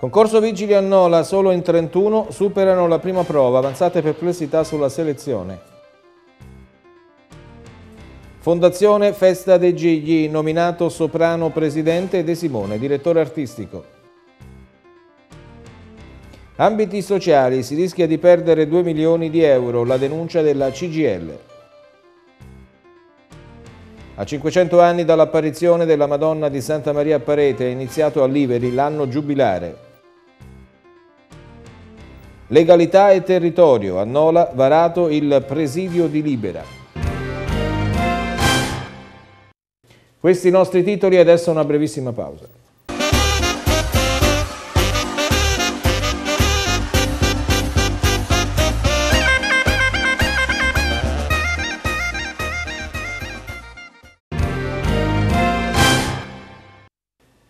Concorso Vigili a Nola, solo in 31, superano la prima prova, avanzate perplessità sulla selezione. Fondazione Festa dei Gigli, nominato soprano presidente De Simone, direttore artistico. Ambiti sociali, si rischia di perdere 2 milioni di euro, la denuncia della CGL. A 500 anni dall'apparizione della Madonna di Santa Maria a Parete è iniziato a Liveri l'anno giubilare. Legalità e territorio, a Nola varato il presidio di Libera. Questi i nostri titoli, e adesso una brevissima pausa.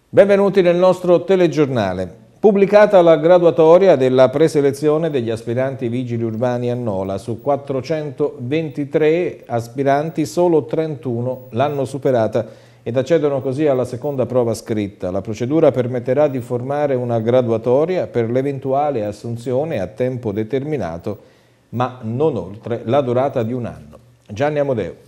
Benvenuti nel nostro telegiornale. Pubblicata la graduatoria della preselezione degli aspiranti vigili urbani a Nola, su 423 aspiranti solo 31 l'hanno superata ed accedono così alla seconda prova scritta. La procedura permetterà di formare una graduatoria per l'eventuale assunzione a tempo determinato, ma non oltre la durata di un anno. Gianni Amodeo.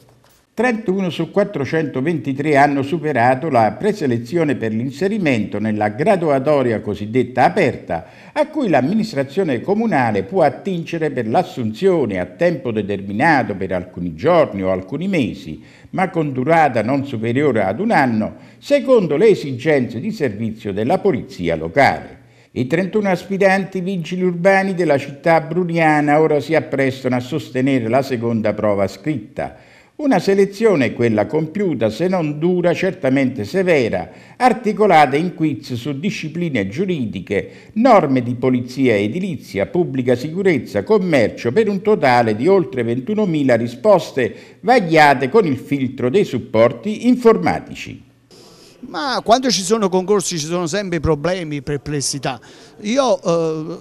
31 su 423 hanno superato la preselezione per l'inserimento nella graduatoria cosiddetta aperta, a cui l'amministrazione comunale può attingere per l'assunzione a tempo determinato per alcuni giorni o alcuni mesi, ma con durata non superiore ad un anno, secondo le esigenze di servizio della polizia locale. I 31 aspiranti vigili urbani della città bruniana ora si apprestano a sostenere la seconda prova scritta una selezione, quella compiuta, se non dura, certamente severa, articolata in quiz su discipline giuridiche, norme di polizia edilizia, pubblica sicurezza, commercio, per un totale di oltre 21.000 risposte vagliate con il filtro dei supporti informatici ma quando ci sono concorsi ci sono sempre problemi, perplessità. Io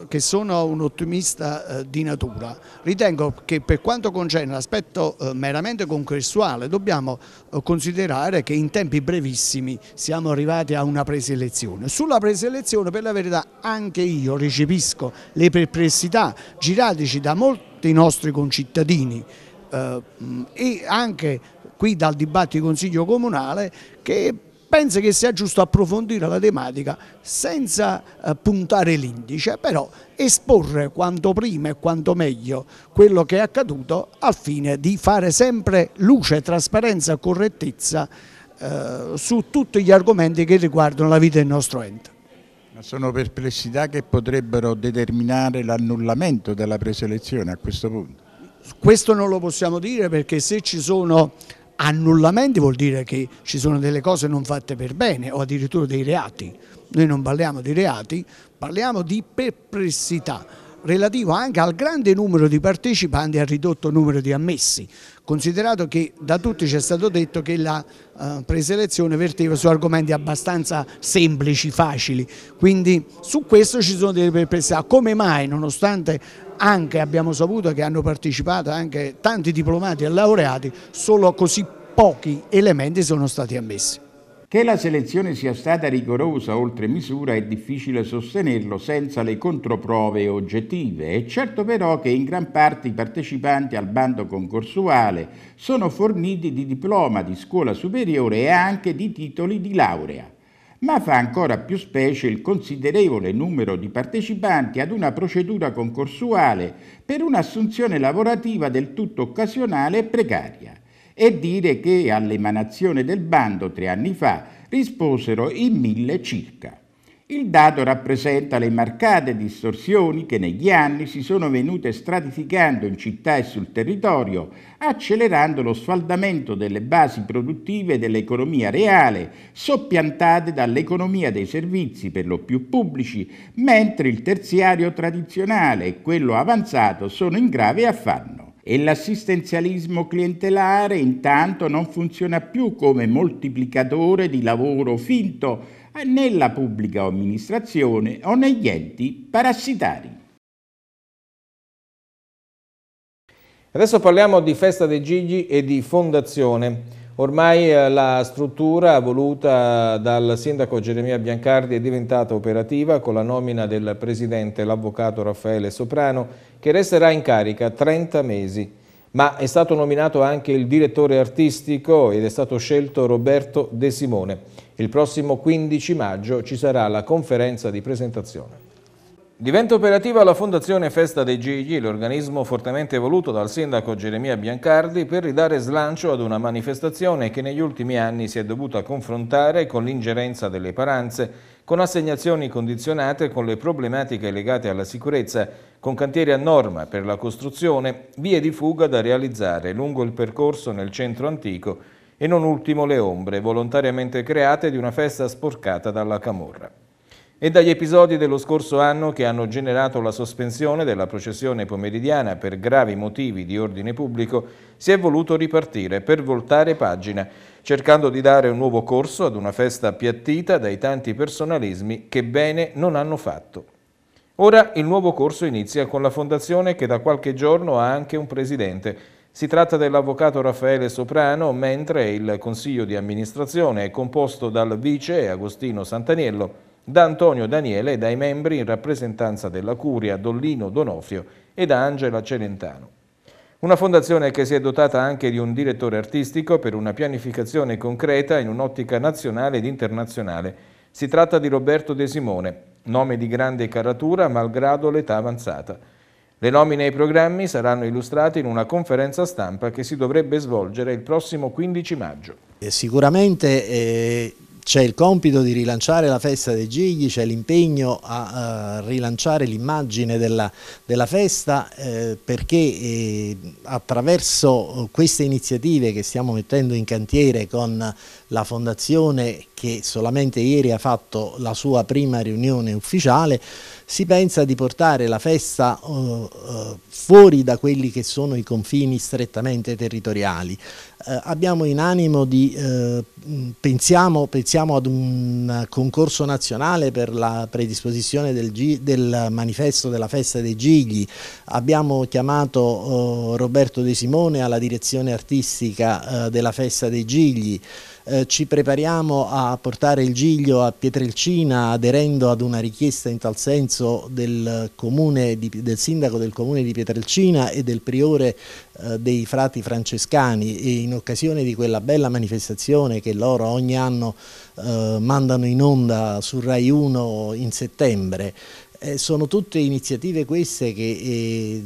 eh, che sono un ottimista eh, di natura ritengo che per quanto concerne l'aspetto eh, meramente concorsuale dobbiamo eh, considerare che in tempi brevissimi siamo arrivati a una preselezione. Sulla preselezione per la verità anche io recepisco le perplessità giratici da molti nostri concittadini eh, e anche qui dal dibattito di Consiglio Comunale che penso che sia giusto approfondire la tematica senza eh, puntare l'indice, però esporre quanto prima e quanto meglio quello che è accaduto al fine di fare sempre luce, trasparenza e correttezza eh, su tutti gli argomenti che riguardano la vita del nostro ente. Ma sono perplessità che potrebbero determinare l'annullamento della preselezione a questo punto? Questo non lo possiamo dire perché se ci sono annullamenti vuol dire che ci sono delle cose non fatte per bene o addirittura dei reati. Noi non parliamo di reati, parliamo di perplessità relativo anche al grande numero di partecipanti e al ridotto numero di ammessi, considerato che da tutti ci è stato detto che la eh, preselezione verteva su argomenti abbastanza semplici, facili, quindi su questo ci sono delle perplessità, come mai nonostante anche abbiamo saputo che hanno partecipato anche tanti diplomati e laureati, solo così pochi elementi sono stati ammessi. Che la selezione sia stata rigorosa oltre misura è difficile sostenerlo senza le controprove oggettive. È certo però che in gran parte i partecipanti al bando concorsuale sono forniti di diploma di scuola superiore e anche di titoli di laurea ma fa ancora più specie il considerevole numero di partecipanti ad una procedura concorsuale per un'assunzione lavorativa del tutto occasionale e precaria e dire che all'emanazione del bando tre anni fa risposero in mille circa. Il dato rappresenta le marcate distorsioni che negli anni si sono venute stratificando in città e sul territorio, accelerando lo sfaldamento delle basi produttive dell'economia reale, soppiantate dall'economia dei servizi per lo più pubblici, mentre il terziario tradizionale e quello avanzato sono in grave affanno e l'assistenzialismo clientelare intanto non funziona più come moltiplicatore di lavoro finto eh, nella pubblica amministrazione o negli enti parassitari. Adesso parliamo di Festa dei Gigi e di Fondazione. Ormai eh, la struttura voluta dal sindaco Geremia Biancardi è diventata operativa con la nomina del presidente, l'avvocato Raffaele Soprano, che resterà in carica 30 mesi. Ma è stato nominato anche il direttore artistico ed è stato scelto Roberto De Simone. Il prossimo 15 maggio ci sarà la conferenza di presentazione. Diventa operativa la Fondazione Festa dei Gigli, l'organismo fortemente voluto dal sindaco Geremia Biancardi per ridare slancio ad una manifestazione che negli ultimi anni si è dovuta confrontare con l'ingerenza delle paranze, con assegnazioni condizionate con le problematiche legate alla sicurezza, con cantieri a norma per la costruzione, vie di fuga da realizzare lungo il percorso nel centro antico e non ultimo le ombre, volontariamente create di una festa sporcata dalla camorra. E dagli episodi dello scorso anno che hanno generato la sospensione della processione pomeridiana per gravi motivi di ordine pubblico, si è voluto ripartire per voltare pagina, cercando di dare un nuovo corso ad una festa appiattita dai tanti personalismi che bene non hanno fatto. Ora il nuovo corso inizia con la fondazione che da qualche giorno ha anche un presidente, si tratta dell'avvocato Raffaele Soprano, mentre il consiglio di amministrazione è composto dal vice Agostino Santaniello, da Antonio Daniele e dai membri in rappresentanza della Curia Dollino Donofio e da Angela Celentano. Una fondazione che si è dotata anche di un direttore artistico per una pianificazione concreta in un'ottica nazionale ed internazionale. Si tratta di Roberto De Simone, nome di grande caratura malgrado l'età avanzata. Le nomine ai programmi saranno illustrate in una conferenza stampa che si dovrebbe svolgere il prossimo 15 maggio. Sicuramente eh, c'è il compito di rilanciare la festa dei Gigli, c'è l'impegno a uh, rilanciare l'immagine della, della, festa eh, perché eh, attraverso eh, queste iniziative che stiamo mettendo in cantiere con la fondazione che solamente ieri ha fatto la sua prima riunione ufficiale, si pensa di portare la festa uh, uh, fuori da quelli che sono i confini strettamente territoriali eh, abbiamo in animo di, eh, mm, pensiamo, pensiamo, ad un concorso nazionale per la predisposizione del, del manifesto della festa dei Gigli, abbiamo chiamato eh, Roberto De Simone alla direzione artistica eh, della festa dei Gigli, eh, ci prepariamo a portare il Giglio a Pietrelcina aderendo ad una richiesta in tal senso del, di, del sindaco del comune di Pietrelcina e del priore eh, dei frati francescani e in occasione di quella bella manifestazione che loro ogni anno eh, mandano in onda su Rai 1 in settembre eh, sono tutte iniziative queste che eh,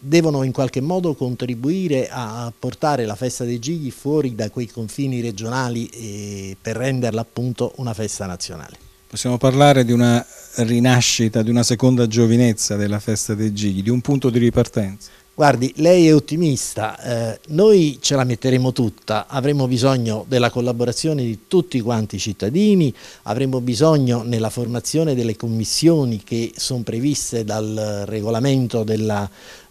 devono in qualche modo contribuire a portare la festa dei Gigli fuori da quei confini regionali eh, per renderla appunto una festa nazionale. Possiamo parlare di una rinascita, di una seconda giovinezza della festa dei Gigli, di un punto di ripartenza? Guardi, lei è ottimista, eh, noi ce la metteremo tutta, avremo bisogno della collaborazione di tutti quanti i cittadini, avremo bisogno nella formazione delle commissioni che sono previste dal regolamento della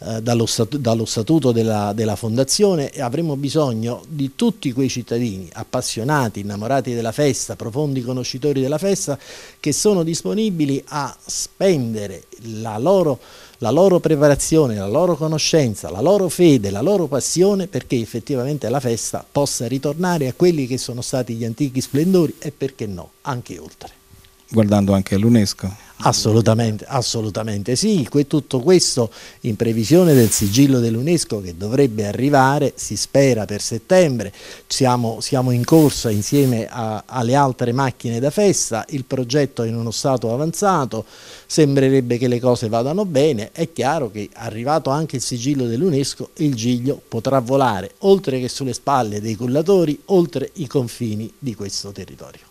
eh, dallo, statuto, dallo, statuto della, della fondazione e avremo bisogno di tutti quei cittadini appassionati, innamorati della festa, profondi conoscitori della festa che sono disponibili a spendere la loro, la loro preparazione, la loro conoscenza, la loro fede, la loro passione perché effettivamente la festa possa ritornare a quelli che sono stati gli antichi splendori e perché no, anche oltre guardando anche all'UNESCO. Assolutamente, assolutamente sì, tutto questo in previsione del sigillo dell'UNESCO che dovrebbe arrivare, si spera, per settembre, siamo, siamo in corsa insieme a, alle altre macchine da festa, il progetto è in uno stato avanzato, sembrerebbe che le cose vadano bene, è chiaro che arrivato anche il sigillo dell'UNESCO il Giglio potrà volare oltre che sulle spalle dei collatori, oltre i confini di questo territorio.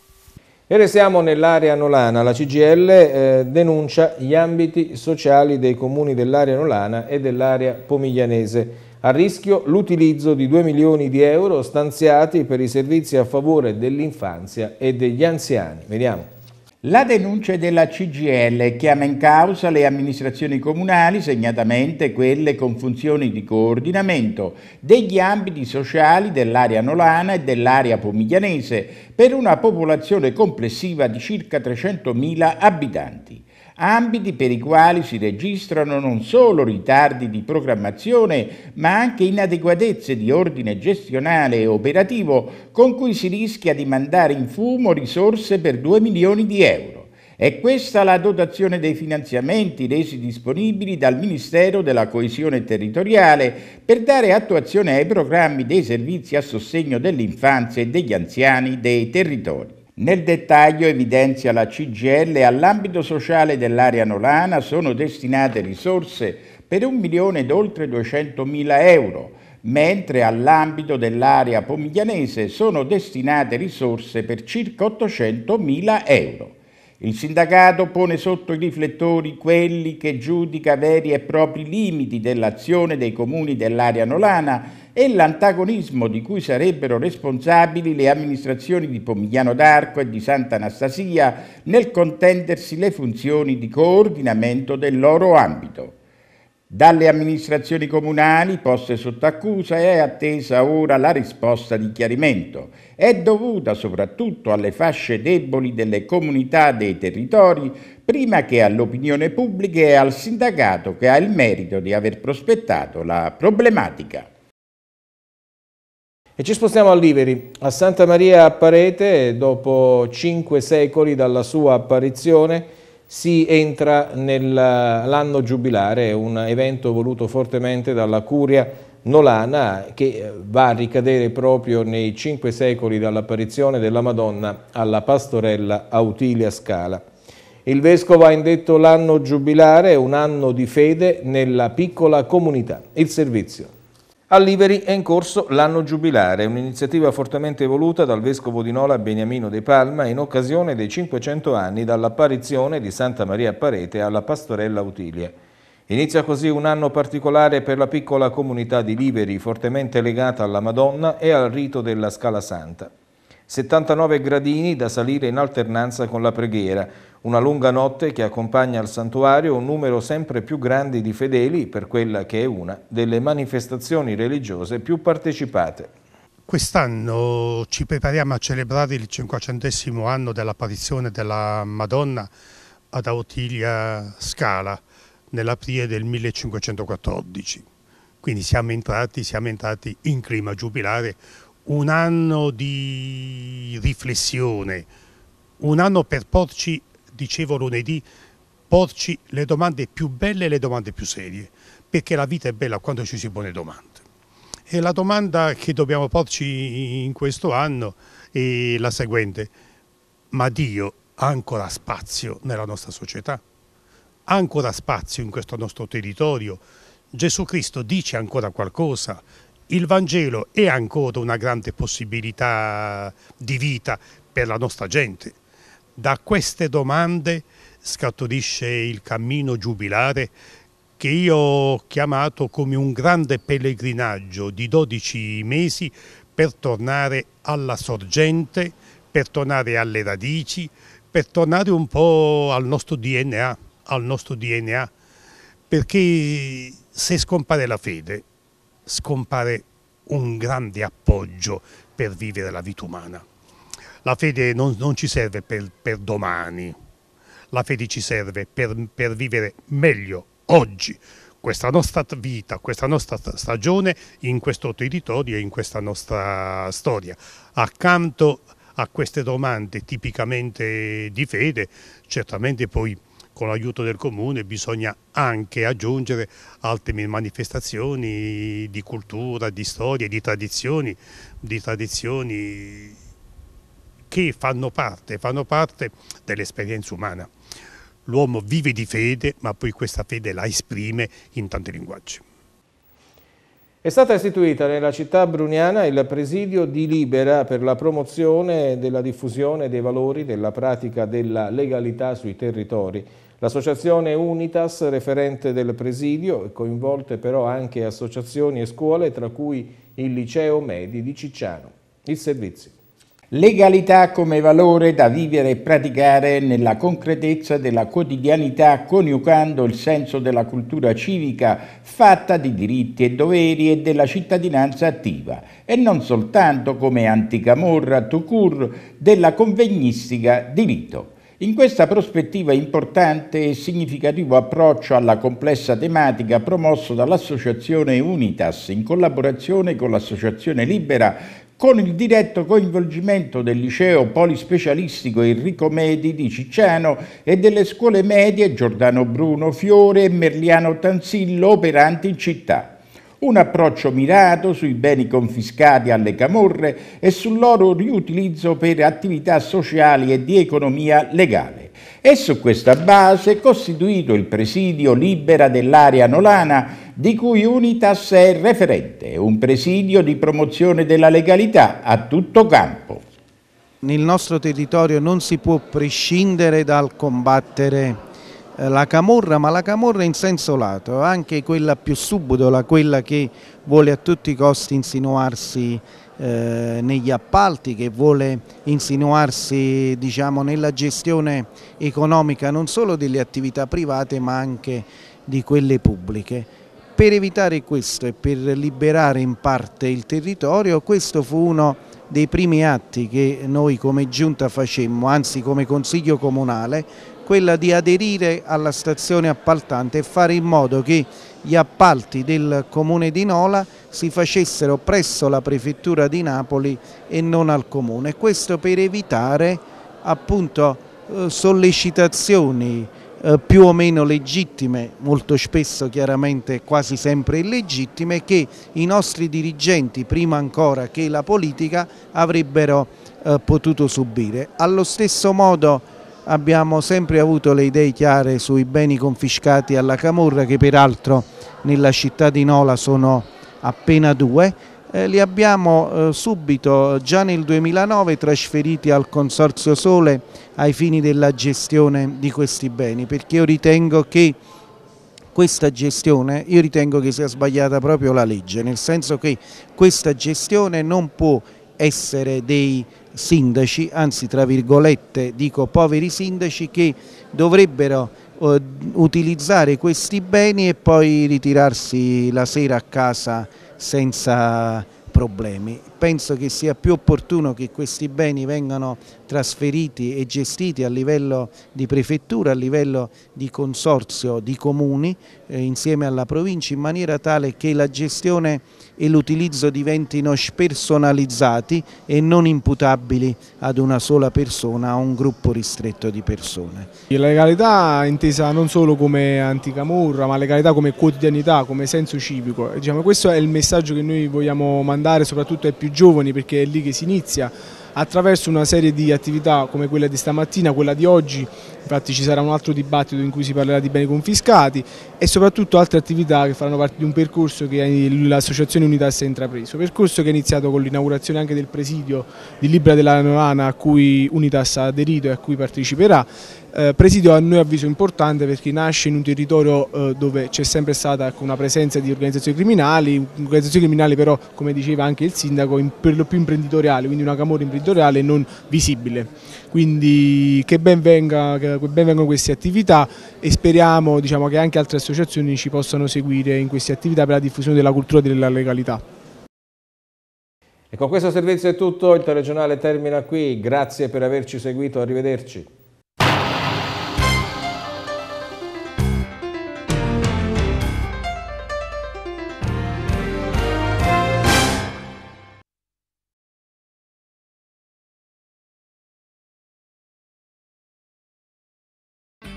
E restiamo nell'area nolana. La CGL eh, denuncia gli ambiti sociali dei comuni dell'area nolana e dell'area pomiglianese. A rischio l'utilizzo di 2 milioni di euro stanziati per i servizi a favore dell'infanzia e degli anziani. Vediamo. La denuncia della CGL chiama in causa le amministrazioni comunali, segnatamente quelle con funzioni di coordinamento degli ambiti sociali dell'area nolana e dell'area pomiglianese, per una popolazione complessiva di circa 300.000 abitanti ambiti per i quali si registrano non solo ritardi di programmazione, ma anche inadeguatezze di ordine gestionale e operativo con cui si rischia di mandare in fumo risorse per 2 milioni di euro. È questa la dotazione dei finanziamenti resi disponibili dal Ministero della Coesione Territoriale per dare attuazione ai programmi dei servizi a sostegno dell'infanzia e degli anziani dei territori. Nel dettaglio, evidenzia la CGL, all'ambito sociale dell'area nolana sono destinate risorse per un milione ed oltre 200.000 euro, mentre all'ambito dell'area pomiglianese sono destinate risorse per circa 800.000 euro. Il sindacato pone sotto i riflettori quelli che giudica veri e propri limiti dell'azione dei comuni dell'area nolana e l'antagonismo di cui sarebbero responsabili le amministrazioni di Pomigliano d'Arco e di Santa Anastasia nel contendersi le funzioni di coordinamento del loro ambito. Dalle amministrazioni comunali poste sotto accusa è attesa ora la risposta di chiarimento. È dovuta soprattutto alle fasce deboli delle comunità dei territori, prima che all'opinione pubblica e al sindacato che ha il merito di aver prospettato la problematica. E ci spostiamo a Liveri, a Santa Maria a Parete, dopo cinque secoli dalla sua apparizione si entra nell'anno giubilare, un evento voluto fortemente dalla curia Nolana che eh, va a ricadere proprio nei cinque secoli dall'apparizione della Madonna alla pastorella Autilia Scala. Il Vescovo ha indetto l'anno giubilare, un anno di fede nella piccola comunità. Il servizio a Liveri è in corso l'anno giubilare, un'iniziativa fortemente voluta dal Vescovo di Nola Beniamino De Palma in occasione dei 500 anni dall'apparizione di Santa Maria Parete alla Pastorella Utilia. Inizia così un anno particolare per la piccola comunità di Liveri, fortemente legata alla Madonna e al rito della Scala Santa. 79 gradini da salire in alternanza con la preghiera, una lunga notte che accompagna al santuario un numero sempre più grande di fedeli per quella che è una delle manifestazioni religiose più partecipate. Quest'anno ci prepariamo a celebrare il 500 anno dell'apparizione della Madonna ad Autiglia Scala nell'aprile del 1514. Quindi siamo entrati, siamo entrati in clima giubilare un anno di riflessione, un anno per porci, dicevo lunedì, porci le domande più belle e le domande più serie, perché la vita è bella quando ci si pone domande. E la domanda che dobbiamo porci in questo anno è la seguente, ma Dio ha ancora spazio nella nostra società? Ha ancora spazio in questo nostro territorio? Gesù Cristo dice ancora qualcosa? il Vangelo è ancora una grande possibilità di vita per la nostra gente. Da queste domande scaturisce il cammino giubilare che io ho chiamato come un grande pellegrinaggio di 12 mesi per tornare alla sorgente, per tornare alle radici, per tornare un po' al nostro DNA, al nostro DNA. perché se scompare la fede scompare un grande appoggio per vivere la vita umana. La fede non, non ci serve per, per, domani, la fede ci serve per, per vivere meglio oggi questa nostra vita, questa nostra stagione in questo territorio e in questa nostra storia. Accanto a queste domande tipicamente di fede, certamente poi con l'aiuto del comune bisogna anche aggiungere altre manifestazioni di cultura, di storia, di tradizioni, di tradizioni che fanno parte, fanno parte dell'esperienza umana. L'uomo vive di fede, ma poi questa fede la esprime in tanti linguaggi. È stata istituita nella città bruniana il presidio di Libera per la promozione della diffusione dei valori della pratica della legalità sui territori. L'associazione Unitas, referente del presidio, coinvolte però anche associazioni e scuole, tra cui il liceo Medi di Cicciano. Il servizio. Legalità come valore da vivere e praticare nella concretezza della quotidianità coniugando il senso della cultura civica fatta di diritti e doveri e della cittadinanza attiva e non soltanto come anticamorra to cure della convegnistica di rito. In questa prospettiva importante e significativo approccio alla complessa tematica promosso dall'Associazione Unitas in collaborazione con l'Associazione Libera con il diretto coinvolgimento del liceo polispecialistico Enrico Medi di Cicciano e delle scuole medie Giordano Bruno Fiore e Merliano Tanzillo operanti in città un approccio mirato sui beni confiscati alle camorre e sul loro riutilizzo per attività sociali e di economia legale. E su questa base è costituito il presidio Libera dell'area nolana, di cui Unitas è referente, un presidio di promozione della legalità a tutto campo. Nel nostro territorio non si può prescindere dal combattere eh, la camorra, ma la camorra in senso lato, anche quella più subdola, quella che vuole a tutti i costi insinuarsi eh, negli appalti, che vuole insinuarsi diciamo, nella gestione economica non solo delle attività private ma anche di quelle pubbliche. Per evitare questo e per liberare in parte il territorio, questo fu uno dei primi atti che noi come giunta facemmo, anzi come consiglio comunale, quella di aderire alla stazione appaltante e fare in modo che gli appalti del comune di Nola si facessero presso la prefettura di Napoli e non al comune. Questo per evitare appunto eh, sollecitazioni eh, più o meno legittime, molto spesso chiaramente quasi sempre illegittime, che i nostri dirigenti, prima ancora che la politica, avrebbero eh, potuto subire. Allo stesso modo abbiamo sempre avuto le idee chiare sui beni confiscati alla Camorra che peraltro nella città di Nola sono appena due eh, li abbiamo eh, subito già nel 2009 trasferiti al Consorzio Sole ai fini della gestione di questi beni perché io ritengo che questa gestione io ritengo che sia sbagliata proprio la legge nel senso che questa gestione non può essere dei sindaci, anzi tra virgolette dico poveri sindaci che dovrebbero eh, utilizzare questi beni e poi ritirarsi la sera a casa senza problemi. Penso che sia più opportuno che questi beni vengano trasferiti e gestiti a livello di prefettura, a livello di consorzio di comuni eh, insieme alla provincia in maniera tale che la gestione e l'utilizzo diventino spersonalizzati e non imputabili ad una sola persona a un gruppo ristretto di persone. La legalità intesa non solo come antica anticamorra ma legalità come quotidianità, come senso civico. Diciamo, questo è il messaggio che noi vogliamo mandare soprattutto ai più giovani perché è lì che si inizia attraverso una serie di attività come quella di stamattina, quella di oggi, infatti ci sarà un altro dibattito in cui si parlerà di beni confiscati e soprattutto altre attività che faranno parte di un percorso che l'associazione Unitas ha intrapreso, percorso che è iniziato con l'inaugurazione anche del presidio di Libra della Novana a cui Unitas ha aderito e a cui parteciperà eh, presidio a noi avviso importante perché nasce in un territorio eh, dove c'è sempre stata ecco, una presenza di organizzazioni criminali, organizzazioni criminali però come diceva anche il sindaco per lo più imprenditoriale, quindi una camorra imprenditoriale non visibile. Quindi che ben, venga, che ben vengano queste attività e speriamo diciamo, che anche altre associazioni ci possano seguire in queste attività per la diffusione della cultura e della legalità. E con questo servizio è tutto, il telegiornale termina qui, grazie per averci seguito, arrivederci.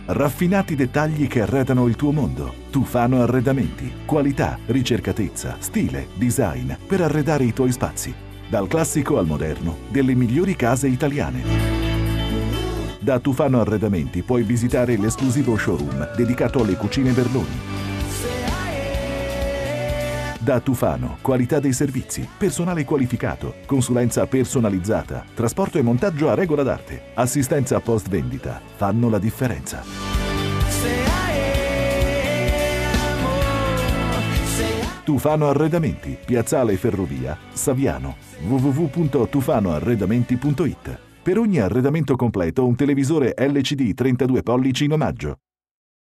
Raffinati dettagli che arredano il tuo mondo. Tufano Arredamenti. Qualità, ricercatezza, stile, design per arredare i tuoi spazi. Dal classico al moderno, delle migliori case italiane. Da Tufano Arredamenti puoi visitare l'esclusivo showroom dedicato alle cucine Berloni da Tufano, qualità dei servizi, personale qualificato, consulenza personalizzata, trasporto e montaggio a regola d'arte, assistenza post vendita, fanno la differenza. Tufano Arredamenti, Piazzale Ferrovia, Saviano, www.tufanoarredamenti.it. Per ogni arredamento completo un televisore LCD 32 pollici in omaggio.